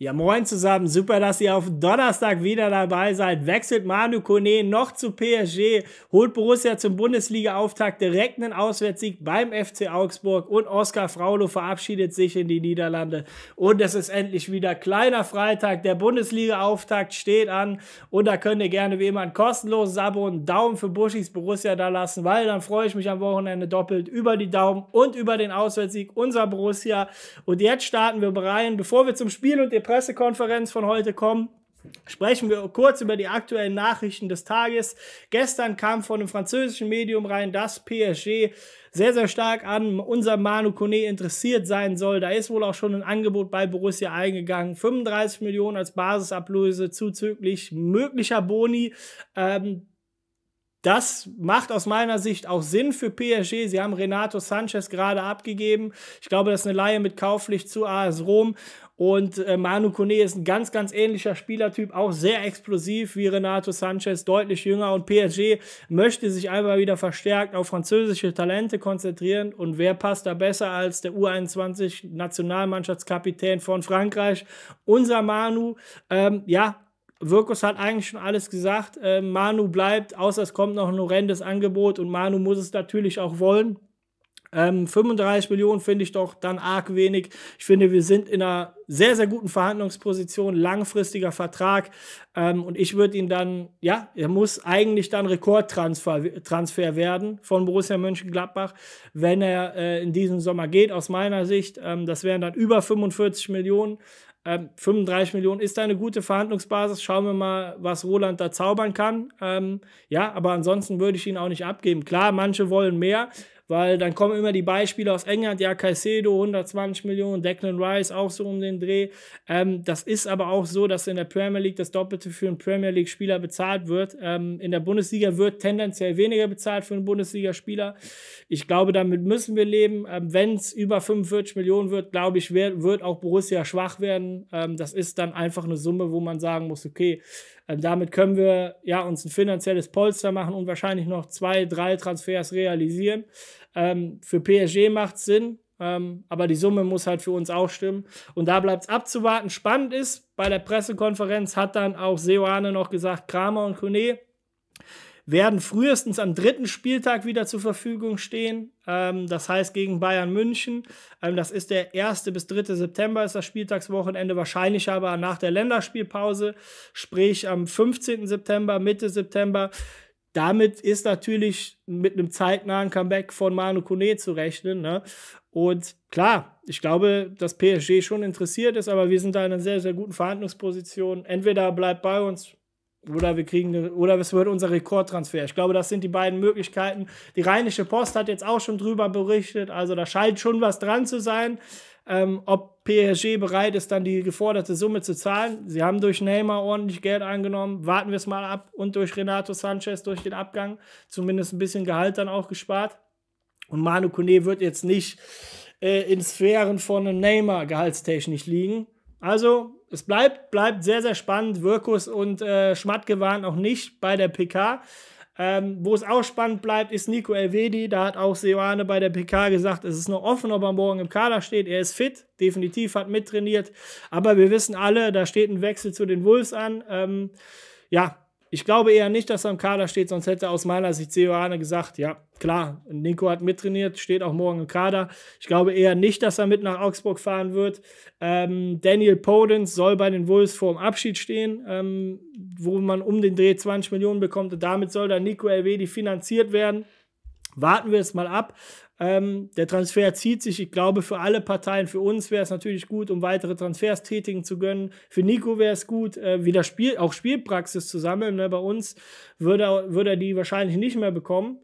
Ja, moin zusammen, super, dass ihr auf Donnerstag wieder dabei seid. Wechselt Manu Kone noch zu PSG, holt Borussia zum Bundesliga-Auftakt direkt einen Auswärtssieg beim FC Augsburg und Oskar Fraulo verabschiedet sich in die Niederlande. Und es ist endlich wieder kleiner Freitag, der Bundesliga-Auftakt steht an und da könnt ihr gerne wie immer ein kostenloses Abo und einen Daumen für Buschis Borussia da lassen, weil dann freue ich mich am Wochenende doppelt über die Daumen und über den Auswärtssieg unserer Borussia. Und jetzt starten wir rein, bevor wir zum Spiel und dem Pressekonferenz von heute kommen. Sprechen wir kurz über die aktuellen Nachrichten des Tages. Gestern kam von einem französischen Medium rein, dass PSG sehr, sehr stark an unserem Manu Kone interessiert sein soll. Da ist wohl auch schon ein Angebot bei Borussia eingegangen. 35 Millionen als Basisablöse zuzüglich möglicher Boni. Ähm, das macht aus meiner Sicht auch Sinn für PSG. Sie haben Renato Sanchez gerade abgegeben. Ich glaube, das ist eine Laie mit Kaufpflicht zu AS Rom. Und äh, Manu Kone ist ein ganz, ganz ähnlicher Spielertyp, auch sehr explosiv wie Renato Sanchez, deutlich jünger. Und PSG möchte sich einmal wieder verstärkt auf französische Talente konzentrieren. Und wer passt da besser als der U21-Nationalmannschaftskapitän von Frankreich? Unser Manu. Ähm, ja, Wirkus hat eigentlich schon alles gesagt. Äh, Manu bleibt, außer es kommt noch ein horrendes Angebot und Manu muss es natürlich auch wollen. Ähm, 35 Millionen finde ich doch dann arg wenig. Ich finde, wir sind in einer sehr, sehr guten Verhandlungsposition, langfristiger Vertrag. Ähm, und ich würde ihn dann, ja, er muss eigentlich dann Rekordtransfer Transfer werden von Borussia Mönchengladbach, wenn er äh, in diesem Sommer geht, aus meiner Sicht. Ähm, das wären dann über 45 Millionen. Ähm, 35 Millionen ist eine gute Verhandlungsbasis. Schauen wir mal, was Roland da zaubern kann. Ähm, ja, aber ansonsten würde ich ihn auch nicht abgeben. Klar, manche wollen mehr weil dann kommen immer die Beispiele aus England, ja, Caicedo 120 Millionen, Declan Rice auch so um den Dreh. Ähm, das ist aber auch so, dass in der Premier League das Doppelte für einen Premier League-Spieler bezahlt wird. Ähm, in der Bundesliga wird tendenziell weniger bezahlt für einen Bundesliga-Spieler. Ich glaube, damit müssen wir leben. Ähm, Wenn es über 45 Millionen wird, glaube ich, wird, wird auch Borussia schwach werden. Ähm, das ist dann einfach eine Summe, wo man sagen muss, okay, ähm, damit können wir ja uns ein finanzielles Polster machen und wahrscheinlich noch zwei, drei Transfers realisieren. Ähm, für PSG macht es Sinn, ähm, aber die Summe muss halt für uns auch stimmen. Und da bleibt es abzuwarten. Spannend ist, bei der Pressekonferenz hat dann auch Seoane noch gesagt, Kramer und Kone werden frühestens am dritten Spieltag wieder zur Verfügung stehen. Ähm, das heißt gegen Bayern München. Ähm, das ist der 1. bis 3. September, ist das Spieltagswochenende, wahrscheinlich aber nach der Länderspielpause, sprich am 15. September, Mitte September. Damit ist natürlich mit einem zeitnahen Comeback von Manu Kone zu rechnen. Ne? Und klar, ich glaube, dass PSG schon interessiert ist, aber wir sind da in einer sehr, sehr guten Verhandlungsposition. Entweder bleibt bei uns oder wir kriegen oder es wird unser Rekordtransfer. Ich glaube, das sind die beiden Möglichkeiten. Die Rheinische Post hat jetzt auch schon drüber berichtet. Also da scheint schon was dran zu sein. Ähm, ob PSG bereit ist, dann die geforderte Summe zu zahlen. Sie haben durch Neymar ordentlich Geld angenommen. Warten wir es mal ab. Und durch Renato Sanchez, durch den Abgang, zumindest ein bisschen Gehalt dann auch gespart. Und Manu Kone wird jetzt nicht äh, in Sphären von Neymar gehaltstechnisch liegen. Also es bleibt, bleibt sehr, sehr spannend. Wirkus und äh, Schmatke waren noch nicht bei der PK. Ähm, wo es auch spannend bleibt, ist Nico Elvedi. Da hat auch Seoane bei der PK gesagt, es ist noch offen, ob er morgen im Kader steht. Er ist fit, definitiv, hat mittrainiert. Aber wir wissen alle, da steht ein Wechsel zu den Wolves an. Ähm, ja, ich glaube eher nicht, dass er im Kader steht, sonst hätte aus meiner Sicht Seoane gesagt, ja, klar, Nico hat mittrainiert, steht auch morgen im Kader. Ich glaube eher nicht, dass er mit nach Augsburg fahren wird. Ähm, Daniel Podens soll bei den Wolves vor dem Abschied stehen, ähm, wo man um den Dreh 20 Millionen bekommt und damit soll dann Nico Elvedi finanziert werden warten wir es mal ab. Ähm, der Transfer zieht sich, ich glaube, für alle Parteien. Für uns wäre es natürlich gut, um weitere Transfers tätigen zu können. Für Nico wäre es gut, äh, wieder Spiel, auch Spielpraxis zu sammeln. Ne? Bei uns würde er, würde er die wahrscheinlich nicht mehr bekommen.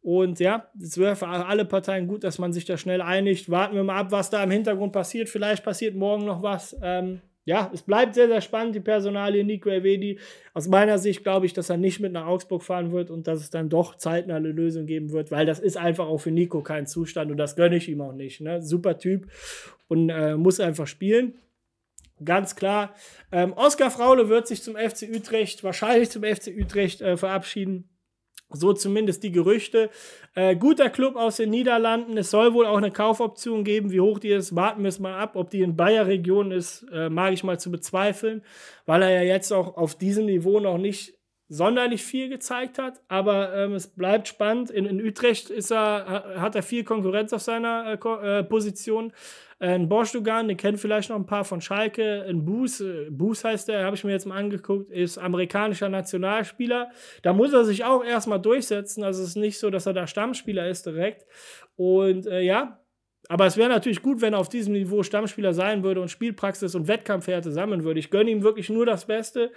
Und ja, es wäre für alle Parteien gut, dass man sich da schnell einigt. Warten wir mal ab, was da im Hintergrund passiert. Vielleicht passiert morgen noch was. Ähm, ja, es bleibt sehr, sehr spannend, die Personalie Nico Elvedi. Aus meiner Sicht glaube ich, dass er nicht mit nach Augsburg fahren wird und dass es dann doch zeitnah eine Lösung geben wird, weil das ist einfach auch für Nico kein Zustand und das gönne ich ihm auch nicht. Ne? Super Typ und äh, muss einfach spielen. Ganz klar. Ähm, Oskar Fraule wird sich zum FC Utrecht, wahrscheinlich zum FC Utrecht äh, verabschieden. So zumindest die Gerüchte. Äh, guter Club aus den Niederlanden. Es soll wohl auch eine Kaufoption geben. Wie hoch die ist, warten wir es mal ab. Ob die in Bayer-Region ist, äh, mag ich mal zu bezweifeln, weil er ja jetzt auch auf diesem Niveau noch nicht sonderlich viel gezeigt hat, aber ähm, es bleibt spannend. In, in Utrecht ist er, hat er viel Konkurrenz auf seiner äh, äh, Position. Äh, in Borstugan, den kennen vielleicht noch ein paar von Schalke. In Buß, äh, Buß heißt er, habe ich mir jetzt mal angeguckt, ist amerikanischer Nationalspieler. Da muss er sich auch erstmal durchsetzen. Also es ist nicht so, dass er da Stammspieler ist direkt. Und äh, ja, aber es wäre natürlich gut, wenn er auf diesem Niveau Stammspieler sein würde und Spielpraxis und Wettkampfhärte sammeln würde. Ich gönne ihm wirklich nur das Beste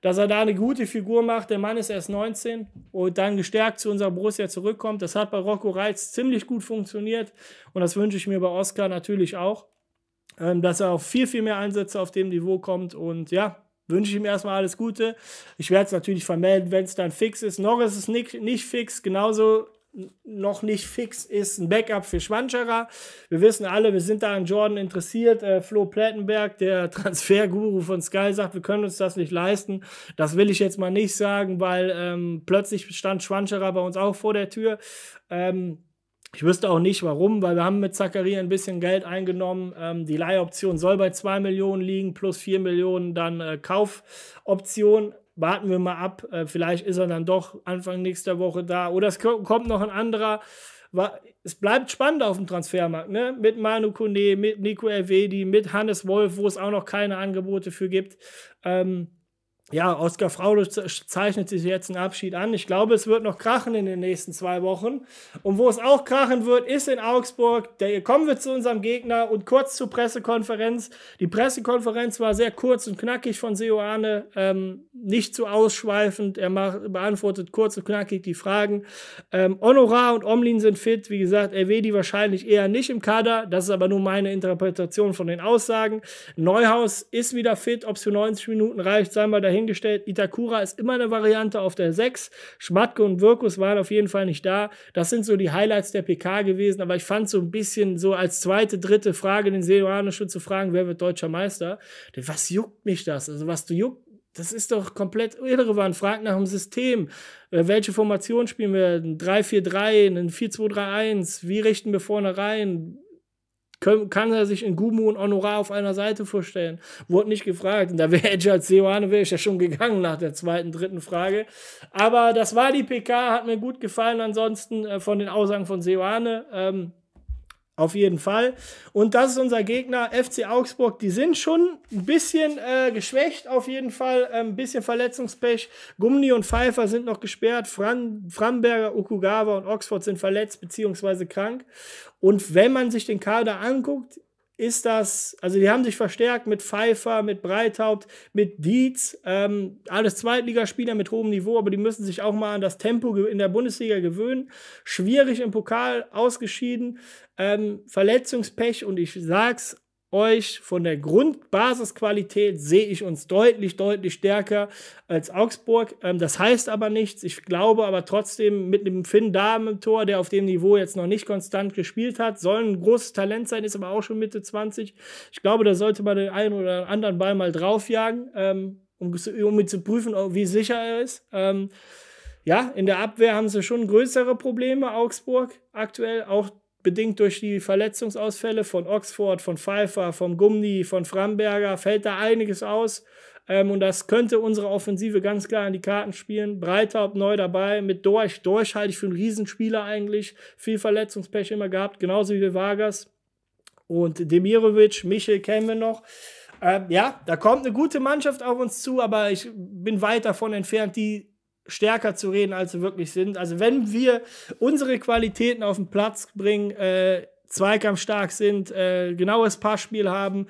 dass er da eine gute Figur macht. Der Mann ist erst 19 und dann gestärkt zu unserer Borussia zurückkommt. Das hat bei Rocco Reitz ziemlich gut funktioniert und das wünsche ich mir bei Oscar natürlich auch, ähm, dass er auf viel, viel mehr Einsätze auf dem Niveau kommt und ja, wünsche ich ihm erstmal alles Gute. Ich werde es natürlich vermelden, wenn es dann fix ist. Noch ist es nicht, nicht fix, genauso noch nicht fix ist, ein Backup für Schwanscherer. Wir wissen alle, wir sind da an Jordan interessiert. Äh, Flo Plattenberg, der Transferguru von Sky, sagt, wir können uns das nicht leisten. Das will ich jetzt mal nicht sagen, weil ähm, plötzlich stand Schwanscherer bei uns auch vor der Tür. Ähm, ich wüsste auch nicht warum, weil wir haben mit Zachary ein bisschen Geld eingenommen. Ähm, die Leihoption soll bei 2 Millionen liegen, plus 4 Millionen dann äh, Kaufoption warten wir mal ab. Äh, vielleicht ist er dann doch Anfang nächster Woche da. Oder es kommt noch ein anderer. Es bleibt spannend auf dem Transfermarkt, ne? Mit Manu Kone, mit Nico Elvedi, mit Hannes Wolf, wo es auch noch keine Angebote für gibt. Ähm, ja, Oskar Fraude zeichnet sich jetzt einen Abschied an. Ich glaube, es wird noch krachen in den nächsten zwei Wochen. Und wo es auch krachen wird, ist in Augsburg. Da kommen wir zu unserem Gegner und kurz zur Pressekonferenz. Die Pressekonferenz war sehr kurz und knackig von Seoane, ähm, nicht zu ausschweifend. Er macht, beantwortet kurz und knackig die Fragen. Ähm, Honorar und Omlin sind fit. Wie gesagt, Elvedi wahrscheinlich eher nicht im Kader. Das ist aber nur meine Interpretation von den Aussagen. Neuhaus ist wieder fit. Ob es für 90 Minuten reicht, sei mal dahin dahingestellt. Itakura ist immer eine Variante auf der 6. Schmatke und Wirkus waren auf jeden Fall nicht da. Das sind so die Highlights der PK gewesen, aber ich fand so ein bisschen so als zweite, dritte Frage den Seoane schon zu fragen, wer wird deutscher Meister? Was juckt mich das? Also was du juckt, das ist doch komplett irrelevant. Frag nach dem System. Äh, welche Formation spielen wir? Ein 3-4-3, ein 4-2-3-1. Wie richten wir vorne rein? Kann, kann er sich in Gumu und Honorar auf einer Seite vorstellen? Wurde nicht gefragt. Und da wäre Edge als Seoane wäre ich ja schon gegangen nach der zweiten, dritten Frage. Aber das war die PK, hat mir gut gefallen. Ansonsten äh, von den Aussagen von Seoane. Ähm, auf jeden Fall. Und das ist unser Gegner, FC Augsburg. Die sind schon ein bisschen äh, geschwächt, auf jeden Fall. Äh, ein bisschen Verletzungspech. Gumni und Pfeiffer sind noch gesperrt. Fran Framberger, Okugawa und Oxford sind verletzt bzw. krank. Und wenn man sich den Kader anguckt, ist das, also die haben sich verstärkt mit Pfeiffer, mit Breithaupt, mit Dietz, ähm, alles Zweitligaspieler mit hohem Niveau, aber die müssen sich auch mal an das Tempo in der Bundesliga gewöhnen. Schwierig im Pokal ausgeschieden, ähm, Verletzungspech und ich sag's euch von der Grundbasisqualität sehe ich uns deutlich, deutlich stärker als Augsburg. Ähm, das heißt aber nichts. Ich glaube aber trotzdem mit dem Finn Dahm im Tor, der auf dem Niveau jetzt noch nicht konstant gespielt hat, soll ein großes Talent sein, ist aber auch schon Mitte 20. Ich glaube, da sollte man den einen oder anderen Ball mal draufjagen, um, ähm, um zu prüfen, wie sicher er ist ähm, ja, in der Abwehr haben sie schon größere Probleme, Augsburg aktuell. Auch bedingt durch die Verletzungsausfälle von Oxford, von Pfeiffer, von Gumni, von Framberger, fällt da einiges aus. Ähm, und das könnte unsere Offensive ganz klar an die Karten spielen. Breithaupt neu dabei, mit Dorsch. Dorsch halte ich für einen Riesenspieler eigentlich. Viel Verletzungspech immer gehabt, genauso wie Vargas. Und Demirovic, Michel kennen wir noch. Ähm, ja, da kommt eine gute Mannschaft auf uns zu, aber ich bin weit davon entfernt, die stärker zu reden, als sie wirklich sind. Also wenn wir unsere Qualitäten auf den Platz bringen, äh, zweikampfstark sind, äh, genaues Passspiel haben,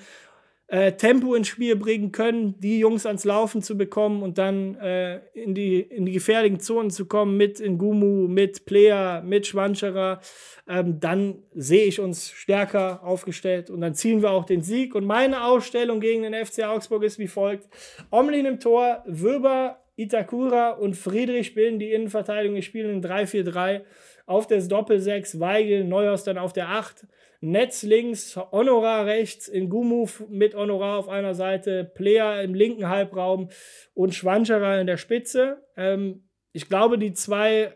äh, Tempo ins Spiel bringen können, die Jungs ans Laufen zu bekommen und dann äh, in, die, in die gefährlichen Zonen zu kommen mit Ngumu, mit Player, mit Schwanscherer, ähm, dann sehe ich uns stärker aufgestellt und dann ziehen wir auch den Sieg. Und meine Ausstellung gegen den FC Augsburg ist wie folgt. Omlin im Tor, Wöber Itakura und Friedrich spielen die Innenverteidigung. Wir spielen in 3-4-3. Auf der Doppel-6 Weigel, Neuhaus dann auf der 8. Netz links, Honorar rechts, Ingumu mit Honorar auf einer Seite, Player im linken Halbraum und Schwanscherer in der Spitze. Ähm, ich glaube, die zwei,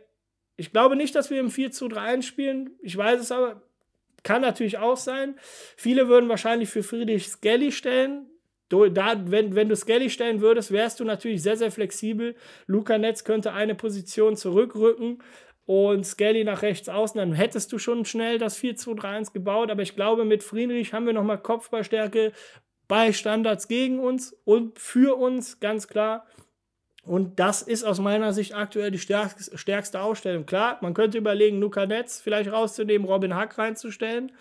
ich glaube nicht, dass wir im 4-2-3-1 spielen. Ich weiß es aber, kann natürlich auch sein. Viele würden wahrscheinlich für Friedrich Skelly stellen. Du, da, wenn, wenn du Skelly stellen würdest, wärst du natürlich sehr, sehr flexibel. Luca Netz könnte eine Position zurückrücken und Skelly nach rechts außen, dann hättest du schon schnell das 4-2-3-1 gebaut. Aber ich glaube, mit Friedrich haben wir nochmal Kopfballstärke bei Standards gegen uns und für uns, ganz klar. Und das ist aus meiner Sicht aktuell die stärkste, Ausstellung. Klar, man könnte überlegen, Luca Netz vielleicht rauszunehmen, Robin Hack reinzustellen.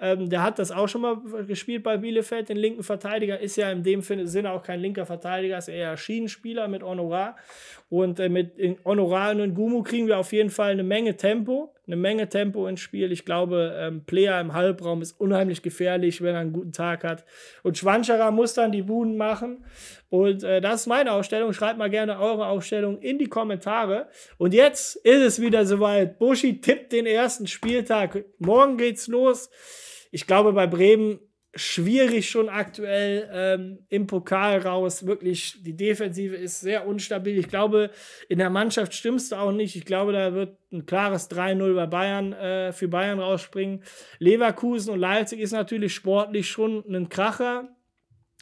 Ähm, der hat das auch schon mal gespielt bei Bielefeld. Den linken Verteidiger ist ja in dem Sinne auch kein linker Verteidiger, ist eher Schienenspieler mit Honorar. Und äh, mit Honorar und Gumu kriegen wir auf jeden Fall eine Menge Tempo eine Menge Tempo ins Spiel. Ich glaube, ähm, Player im Halbraum ist unheimlich gefährlich, wenn er einen guten Tag hat. Und Schwanscherer muss dann die Buhnen machen. Und äh, das ist meine Ausstellung. Schreibt mal gerne eure Ausstellung in die Kommentare. Und jetzt ist es wieder soweit. Buschi tippt den ersten Spieltag. Morgen geht's los. Ich glaube, bei Bremen schwierig schon aktuell ähm, im Pokal raus. Wirklich, die Defensive ist sehr unstabil. Ich glaube, in der Mannschaft stimmst du auch nicht. Ich glaube, da wird ein klares 3-0 bei Bayern äh, für Bayern rausspringen. Leverkusen und Leipzig ist natürlich sportlich schon ein Kracher.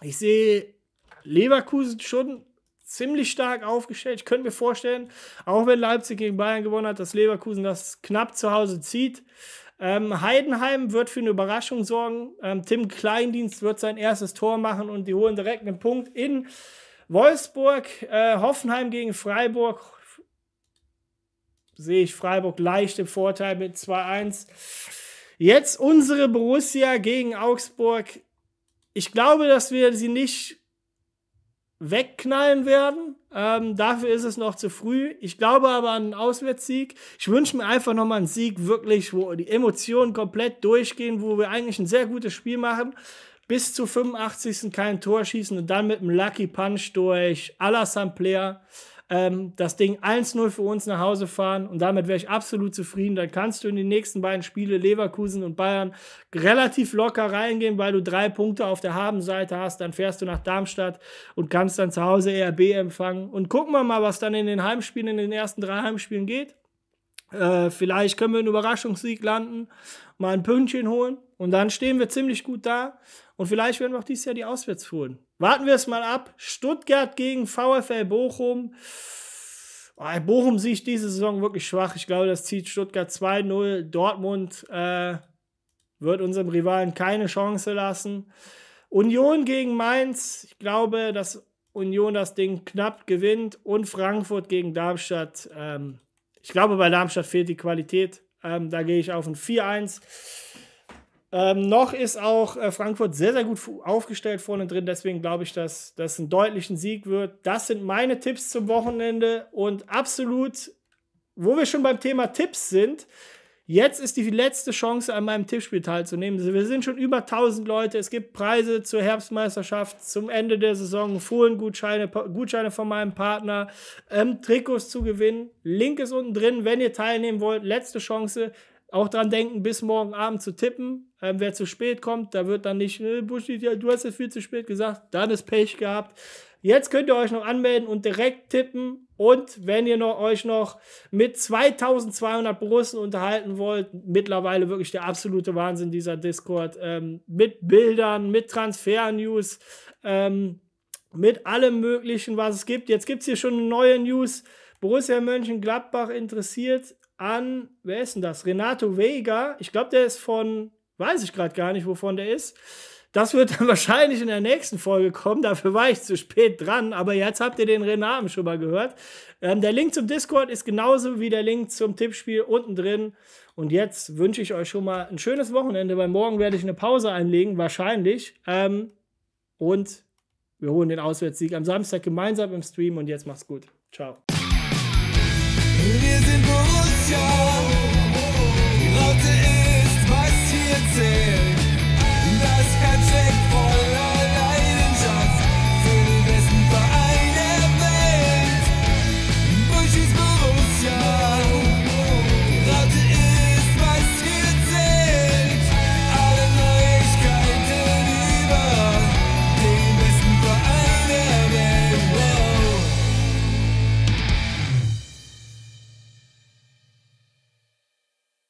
Ich sehe Leverkusen schon ziemlich stark aufgestellt. Ich könnte mir vorstellen, auch wenn Leipzig gegen Bayern gewonnen hat, dass Leverkusen das knapp zu Hause zieht. Ähm, Heidenheim wird für eine Überraschung sorgen. Ähm, Tim Kleindienst wird sein erstes Tor machen und die holen direkt einen Punkt in Wolfsburg. Äh, Hoffenheim gegen Freiburg. Sehe ich Freiburg leicht im Vorteil mit 2-1. Jetzt unsere Borussia gegen Augsburg. Ich glaube, dass wir sie nicht wegknallen werden. Ähm, dafür ist es noch zu früh. Ich glaube aber an einen Auswärtssieg. Ich wünsche mir einfach nochmal einen Sieg, wirklich, wo die Emotionen komplett durchgehen, wo wir eigentlich ein sehr gutes Spiel machen. Bis zu 85. kein Tor schießen und dann mit einem Lucky Punch durch Alassane Player ähm, das Ding 1-0 für uns nach Hause fahren und damit wäre ich absolut zufrieden. Dann kannst du in die nächsten beiden Spiele Leverkusen und Bayern relativ locker reingehen, weil du drei Punkte auf der Habenseite hast. Dann fährst du nach Darmstadt und kannst dann zu Hause RB empfangen. Und gucken wir mal, was dann in den Heimspielen, in den ersten drei Heimspielen geht. Äh, vielleicht können wir einen Überraschungssieg landen, mal ein Pünktchen holen und dann stehen wir ziemlich gut da. Und vielleicht werden wir auch dieses Jahr die Auswärts holen. Warten wir es mal ab. Stuttgart gegen VfL Bochum. Oh, Bochum sehe ich diese Saison wirklich schwach. Ich glaube, das zieht Stuttgart 2-0. Dortmund äh, wird unserem Rivalen keine Chance lassen. Union gegen Mainz. Ich glaube, dass Union das Ding knapp gewinnt. Und Frankfurt gegen Darmstadt. Ähm, ich glaube, bei Darmstadt fehlt die Qualität. Ähm, da gehe ich auf ein 4-1. Ähm, noch ist auch äh, Frankfurt sehr, sehr gut aufgestellt vorne drin. Deswegen glaube ich, dass das einen deutlichen Sieg wird. Das sind meine Tipps zum Wochenende. Und absolut, wo wir schon beim Thema Tipps sind, jetzt ist die letzte Chance, an meinem Tippspiel teilzunehmen. Wir sind schon über 1000 Leute. Es gibt Preise zur Herbstmeisterschaft, zum Ende der Saison, Fohlengutscheine, Gutscheine von meinem Partner, ähm, Trikots zu gewinnen. Link ist unten drin, wenn ihr teilnehmen wollt. Letzte Chance. Auch dran denken, bis morgen Abend zu tippen. Ähm, wer zu spät kommt, da wird dann nicht, äh, Buschi, du hast es viel zu spät gesagt, dann ist Pech gehabt. Jetzt könnt ihr euch noch anmelden und direkt tippen. Und wenn ihr noch, euch noch mit 2200 Borussen unterhalten wollt, mittlerweile wirklich der absolute Wahnsinn dieser Discord, ähm, mit Bildern, mit Transfer-News, ähm, mit allem Möglichen, was es gibt. Jetzt gibt es hier schon neue News. Borussia Mönchengladbach interessiert an, wer ist denn das? Renato Vega. Ich glaube, der ist von, weiß ich gerade gar nicht, wovon der ist. Das wird dann wahrscheinlich in der nächsten Folge kommen. Dafür war ich zu spät dran. Aber jetzt habt ihr den Renamen schon mal gehört. Ähm, der Link zum Discord ist genauso wie der Link zum Tippspiel unten drin. Und jetzt wünsche ich euch schon mal ein schönes Wochenende, weil morgen werde ich eine Pause einlegen, wahrscheinlich. Ähm, und wir holen den Auswärtssieg am Samstag gemeinsam im Stream. Und jetzt macht's gut. Ciao. your